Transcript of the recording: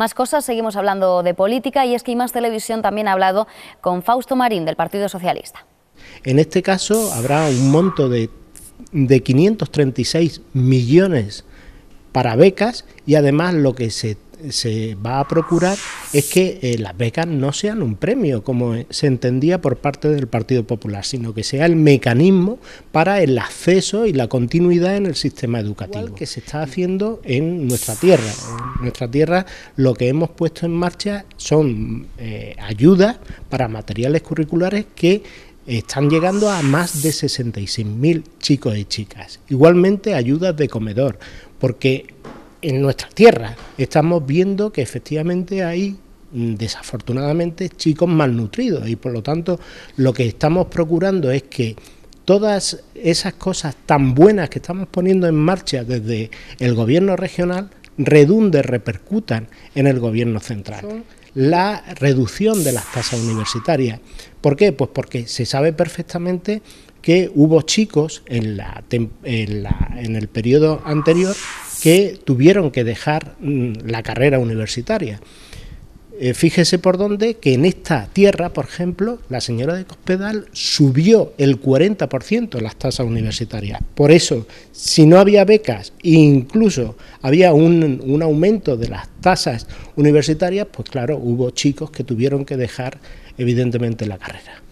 Más cosas, seguimos hablando de política y es que más Televisión también ha hablado con Fausto Marín del Partido Socialista. En este caso habrá un monto de, 536 millones para becas y además lo que se, se va a procurar es que eh, las becas no sean un premio, como se entendía por parte del Partido Popular, sino que sea el mecanismo para el acceso y la continuidad en el sistema educativo, que se está haciendo en nuestra tierra. En nuestra tierra lo que hemos puesto en marcha son eh, ayudas para materiales curriculares que están llegando a más de 66.000 chicos y chicas. Igualmente ayudas de comedor, porque en nuestra tierra. Estamos viendo que efectivamente hay mm, desafortunadamente chicos malnutridos y por lo tanto lo que estamos procurando es que todas esas cosas tan buenas que estamos poniendo en marcha desde el gobierno regional redunde, repercutan en el gobierno central. La reducción de las tasas universitarias. ¿Por qué? Pues porque se sabe perfectamente que hubo chicos en, la, en, en el periodo anterior que tuvieron que dejar mm, la carrera universitaria. Eh, fíjese por dónde que en esta tierra, por ejemplo, la señora de Cospedal subió el 40% las tasas universitarias. Por eso, si no había becas e incluso había un aumento de las tasas universitarias, pues claro, hubo chicos que tuvieron que dejar evidentemente la carrera.